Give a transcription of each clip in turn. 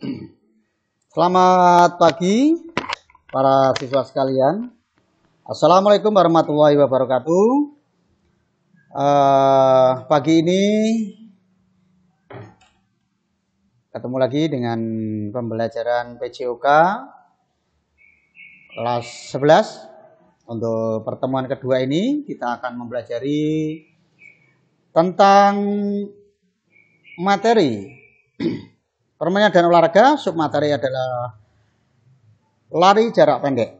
Selamat pagi para siswa sekalian. Assalamualaikum warahmatullahi wabarakatuh. Uh, pagi ini ketemu lagi dengan pembelajaran PCOK kelas 11. Untuk pertemuan kedua ini kita akan mempelajari tentang materi Permainan dan olahraga submateri adalah lari jarak pendek.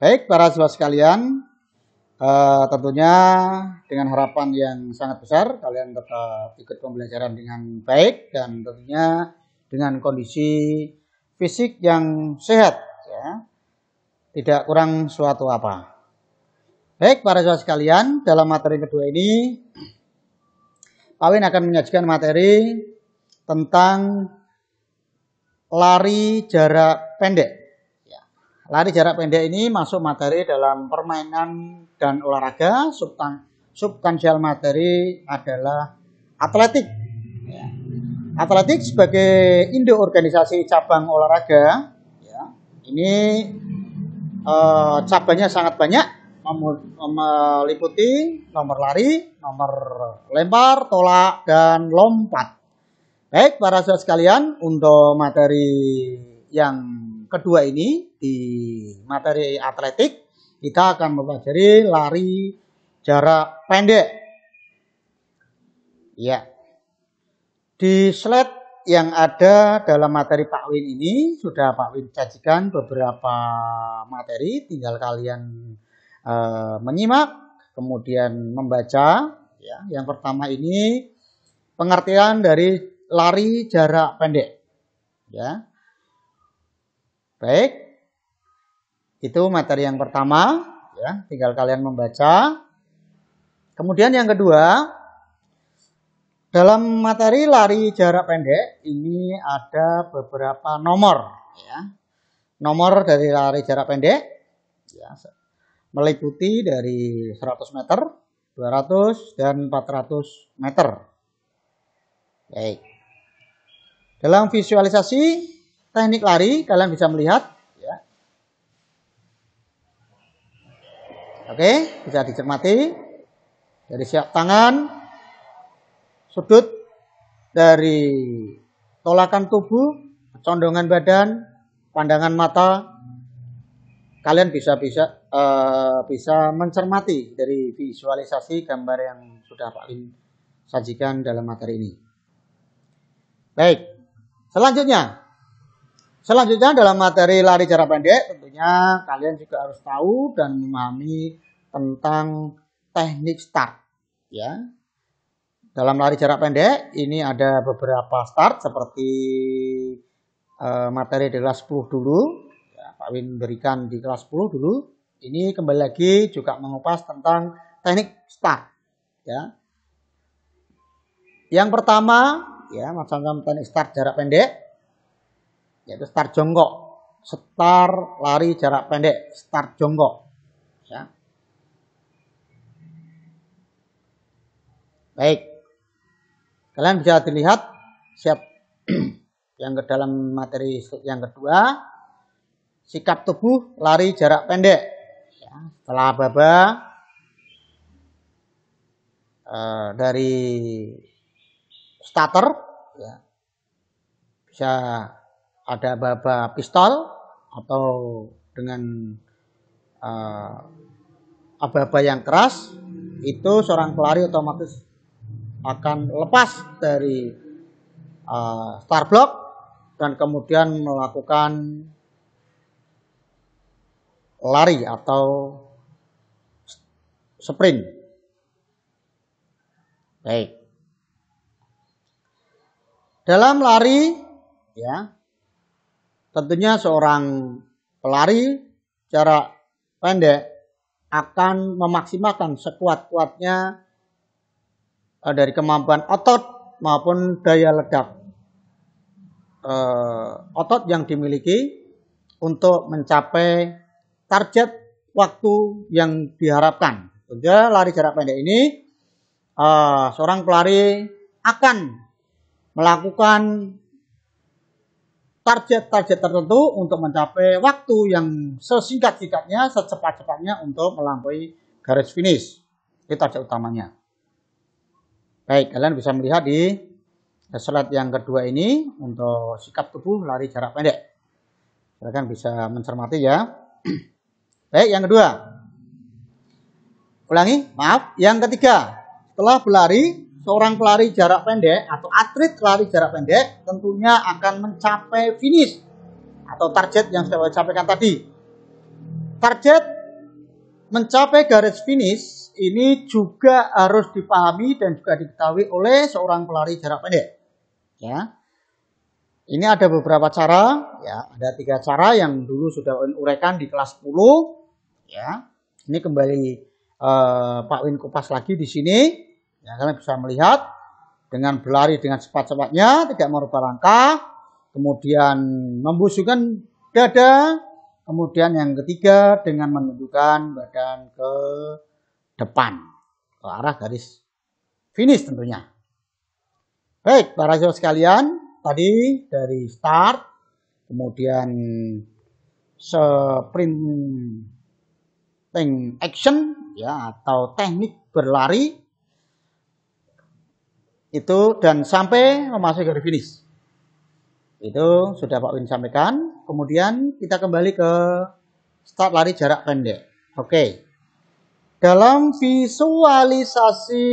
Baik para siswa sekalian, uh, tentunya dengan harapan yang sangat besar kalian tetap ikut pembelajaran dengan baik dan tentunya dengan kondisi fisik yang sehat ya. Tidak kurang suatu apa. Baik para siswa sekalian, dalam materi kedua ini Pak Win akan menyajikan materi tentang lari jarak pendek. Ya. Lari jarak pendek ini masuk materi dalam permainan dan olahraga. Subkansial materi adalah atletik. Ya. Atletik sebagai induk organisasi cabang olahraga, ya. ini eh, cabangnya sangat banyak, meliputi nomor lari, nomor lempar, tolak, dan lompat. Baik, para saudara sekalian, untuk materi yang kedua ini di materi atletik, kita akan mempelajari lari jarak pendek. Ya. Di slide yang ada dalam materi Pak Win ini sudah Pak Win sajikan beberapa materi, tinggal kalian e, menyimak, kemudian membaca. Ya, yang pertama ini pengertian dari lari jarak pendek. Ya. Baik. Itu materi yang pertama, ya, tinggal kalian membaca. Kemudian yang kedua, dalam materi lari jarak pendek ini ada beberapa nomor, ya. Nomor dari lari jarak pendek ya, meliputi dari 100 meter, 200 dan 400 meter. Baik. Dalam visualisasi teknik lari kalian bisa melihat ya. Oke, bisa dicermati dari siap tangan, sudut dari tolakan tubuh, condongan badan, pandangan mata kalian bisa bisa uh, bisa mencermati dari visualisasi gambar yang sudah Pak Lim sajikan dalam materi ini. Baik, Selanjutnya, selanjutnya dalam materi lari jarak pendek tentunya kalian juga harus tahu dan memahami tentang teknik start ya. Dalam lari jarak pendek ini ada beberapa start seperti eh, materi di kelas 10 dulu ya, Pak Win berikan di kelas 10 dulu. Ini kembali lagi juga mengupas tentang teknik start ya. Yang pertama ya macam-macam teknik start jarak pendek yaitu start jongkok start lari jarak pendek start jongkok ya baik kalian bisa dilihat siap yang ke dalam materi yang kedua sikap tubuh lari jarak pendek ya, setelah baba uh, dari starter, ya. bisa ada baba pistol atau dengan uh, eh, aba yang keras, itu seorang pelari otomatis akan lepas dari uh, star block dan kemudian melakukan lari atau sprint. Baik. Dalam lari, ya, tentunya seorang pelari jarak pendek akan memaksimalkan sekuat-kuatnya eh, dari kemampuan otot maupun daya ledak eh, otot yang dimiliki untuk mencapai target waktu yang diharapkan. Sehingga lari jarak pendek ini eh, seorang pelari akan melakukan target-target tertentu untuk mencapai waktu yang sesingkat-singkatnya, secepat-cepatnya untuk melampaui garis finish. Itu target utamanya. Baik, kalian bisa melihat di slide yang kedua ini untuk sikap tubuh lari jarak pendek. Silakan bisa mencermati ya. Baik, yang kedua. Ulangi, maaf. Yang ketiga, setelah berlari, seorang pelari jarak pendek atau atlet pelari jarak pendek tentunya akan mencapai finish atau target yang saya sampaikan tadi. Target mencapai garis finish ini juga harus dipahami dan juga diketahui oleh seorang pelari jarak pendek. Ya. Ini ada beberapa cara, ya, ada tiga cara yang dulu sudah uraikan di kelas 10, ya. Ini kembali eh, Pak Win kupas lagi di sini Ya, kalian bisa melihat dengan berlari dengan cepat-cepatnya, tidak merubah langkah, kemudian membusukkan dada, kemudian yang ketiga dengan menundukkan badan ke depan ke arah garis finish tentunya. Baik, para siswa sekalian, tadi dari start, kemudian sprinting action ya atau teknik berlari itu dan sampai memasuki garis finish. Itu sudah Pak Win sampaikan. Kemudian kita kembali ke start lari jarak pendek. Oke. Dalam visualisasi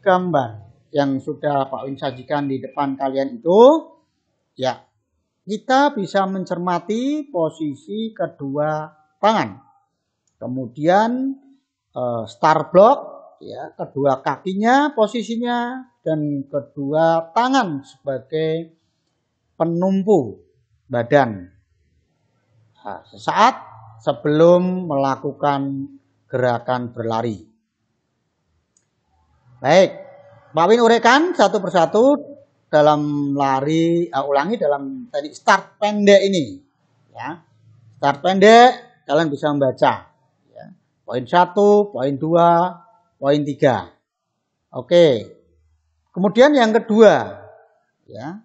gambar yang sudah Pak Win sajikan di depan kalian itu, ya, kita bisa mencermati posisi kedua tangan. Kemudian eh, start block ya kedua kakinya posisinya dan kedua tangan sebagai penumpu badan nah, sesaat sebelum melakukan gerakan berlari baik Pak Win urekan satu persatu dalam lari uh, ulangi dalam tadi start pendek ini ya start pendek kalian bisa membaca ya. poin satu poin dua Poin tiga. Oke. Kemudian yang kedua, ya,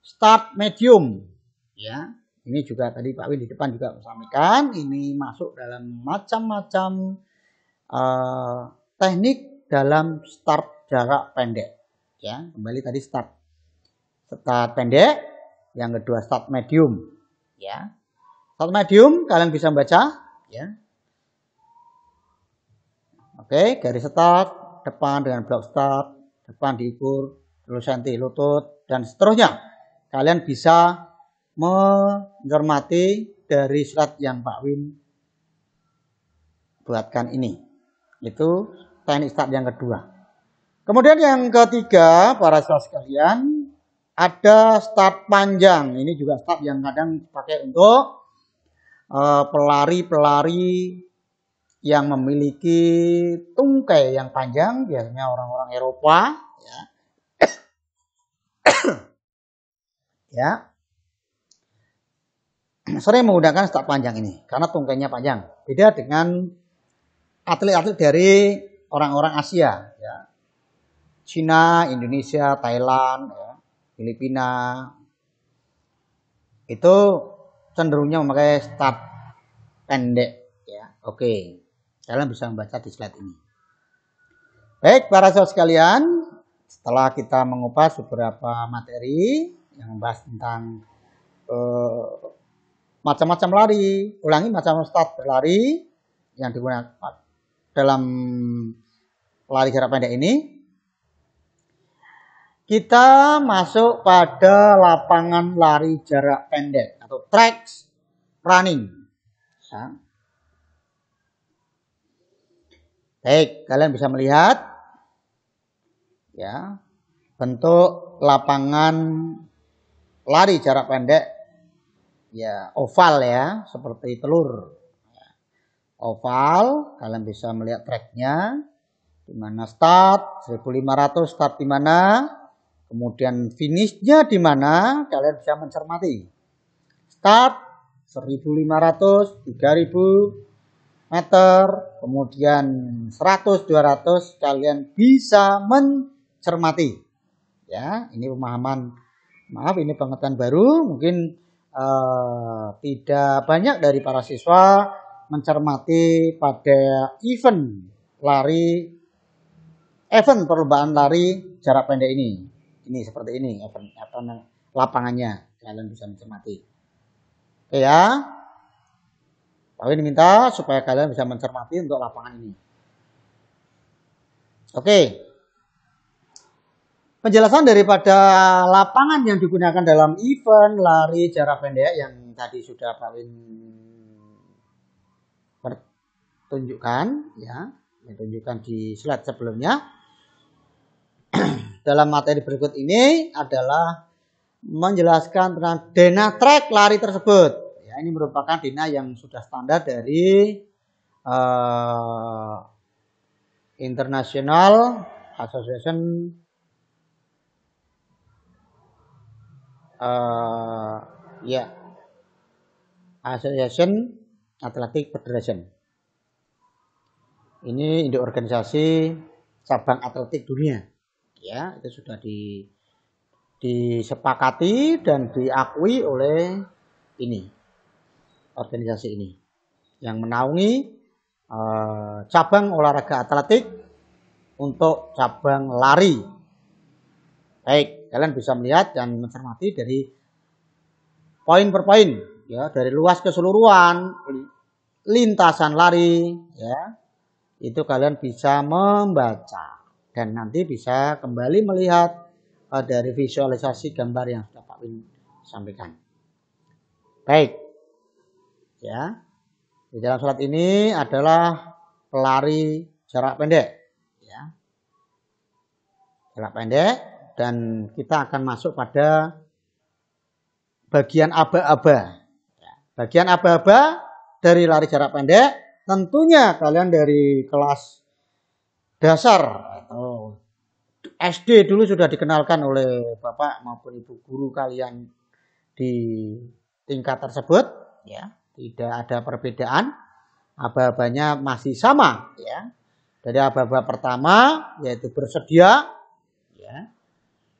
start medium, ya. Ini juga tadi Pak Win di depan juga sampaikan, ini masuk dalam macam-macam uh, teknik dalam start jarak pendek, ya. Kembali tadi start, start pendek, yang kedua start medium, ya. Start medium kalian bisa baca, ya. Oke, garis start, depan dengan blok start, depan diukur, terus senti lutut, dan seterusnya. Kalian bisa mencermati dari surat yang Pak Win buatkan ini. Itu teknik start yang kedua. Kemudian yang ketiga, para siswa sekalian, ada start panjang. Ini juga start yang kadang pakai untuk eh, pelari -pelari yang memiliki tungkai yang panjang, biasanya orang-orang Eropa, ya. ya. Sering menggunakan staf panjang ini karena tungkainya panjang. Beda dengan atlet-atlet dari orang-orang Asia, ya. Cina, Indonesia, Thailand, ya. Filipina. Itu cenderungnya memakai stop pendek ya. Oke. Okay. Kalian bisa membaca di slide ini. Baik, para saudara sekalian, setelah kita mengupas beberapa materi yang membahas tentang macam eh, macam-macam lari, ulangi macam-macam start berlari yang digunakan dalam lari jarak pendek ini, kita masuk pada lapangan lari jarak pendek atau tracks running. Ya. Baik, kalian bisa melihat ya bentuk lapangan lari jarak pendek ya oval ya seperti telur oval kalian bisa melihat tracknya di mana start 1500 start di mana kemudian finishnya di mana kalian bisa mencermati start 1500 3000 meter, kemudian 100, 200 kalian bisa mencermati. Ya, ini pemahaman maaf ini pengetahuan baru, mungkin uh, tidak banyak dari para siswa mencermati pada event lari event perlombaan lari jarak pendek ini. Ini seperti ini event, event lapangannya kalian bisa mencermati. Oke ya. Pak Win minta supaya kalian bisa mencermati untuk lapangan ini. Oke. Penjelasan daripada lapangan yang digunakan dalam event lari jarak pendek yang tadi sudah Pak Win pertunjukkan, ya, ditunjukkan di slide sebelumnya. dalam materi berikut ini adalah menjelaskan tentang dena trek lari tersebut. Nah, ini merupakan dina yang sudah standar dari uh, International Association uh, ya yeah, Association Athletic Federation. Ini induk organisasi cabang atletik dunia. Ya, itu sudah di disepakati dan diakui oleh ini organisasi ini yang menaungi uh, cabang olahraga atletik untuk cabang lari. Baik, kalian bisa melihat dan mencermati dari poin per poin ya dari luas keseluruhan lintasan lari ya itu kalian bisa membaca dan nanti bisa kembali melihat uh, dari visualisasi gambar yang sudah Pak Win sampaikan. Baik, ya. Di dalam salat ini adalah pelari jarak pendek ya. Jarak pendek dan kita akan masuk pada bagian aba-aba. Ya. Bagian aba-aba dari lari jarak pendek tentunya kalian dari kelas dasar atau SD dulu sudah dikenalkan oleh bapak maupun ibu guru kalian di tingkat tersebut ya tidak ada perbedaan. Aba-abanya masih sama ya. Dari aba-aba pertama yaitu bersedia ya.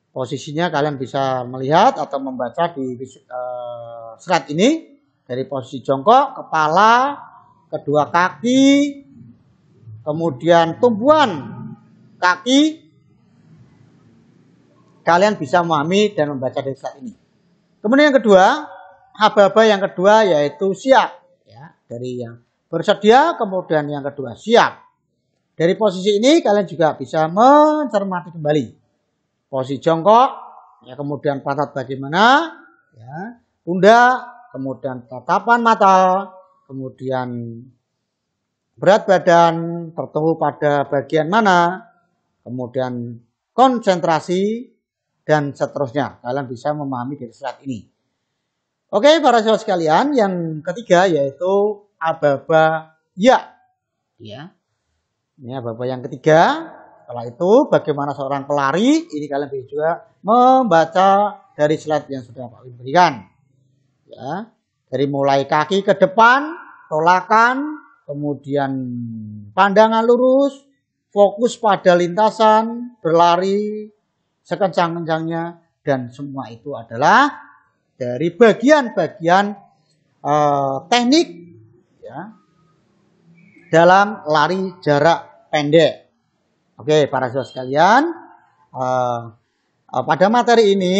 Posisinya kalian bisa melihat atau membaca di uh, eh, serat ini dari posisi jongkok, kepala, kedua kaki, kemudian tumbuhan kaki kalian bisa memahami dan membaca dari saat ini. Kemudian yang kedua, Ababa yang kedua yaitu siap ya, dari yang bersedia kemudian yang kedua siap. Dari posisi ini kalian juga bisa mencermati kembali posisi jongkok, ya kemudian patat bagaimana, ya, pundak, kemudian tatapan mata, kemudian berat badan tertumpu pada bagian mana, kemudian konsentrasi dan seterusnya. Kalian bisa memahami dari slide ini. Oke, para siswa sekalian, yang ketiga yaitu ababa ya. Ya. Ini ababa yang ketiga. Setelah itu bagaimana seorang pelari, ini kalian bisa juga membaca dari slide yang sudah Pak Wim berikan. Ya. Dari mulai kaki ke depan, tolakan, kemudian pandangan lurus, fokus pada lintasan, berlari sekencang-kencangnya dan semua itu adalah dari bagian-bagian eh, teknik ya, dalam lari jarak pendek. Oke, para siswa sekalian, eh, pada materi ini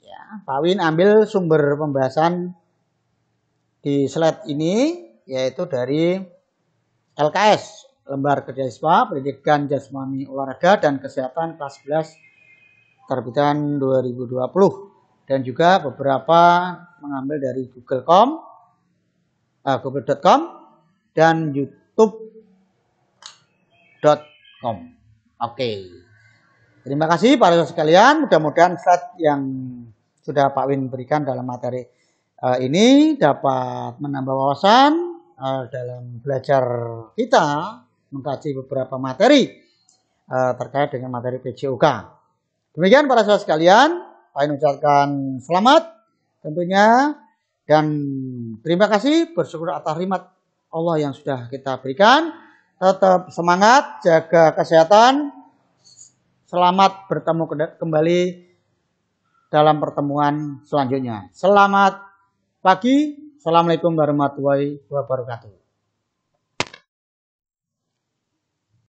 ya, Pak Win ambil sumber pembahasan di slide ini yaitu dari LKS Lembar Kerja Siswa Pendidikan Jasmani Olahraga dan Kesehatan kelas 11 terbitan 2020 dan juga beberapa mengambil dari google.com, uh, eh, google.com dan youtube.com. Oke. Okay. Terima kasih para saudara sekalian, mudah-mudahan saat yang sudah Pak Win berikan dalam materi uh, ini dapat menambah wawasan uh, dalam belajar kita mengkaji beberapa materi uh, terkait dengan materi PJOK. Demikian para saudara sekalian, saya ucapkan selamat tentunya dan terima kasih bersyukur atas rahmat Allah yang sudah kita berikan. Tetap semangat, jaga kesehatan. Selamat bertemu kembali dalam pertemuan selanjutnya. Selamat pagi. Assalamualaikum warahmatullahi wabarakatuh.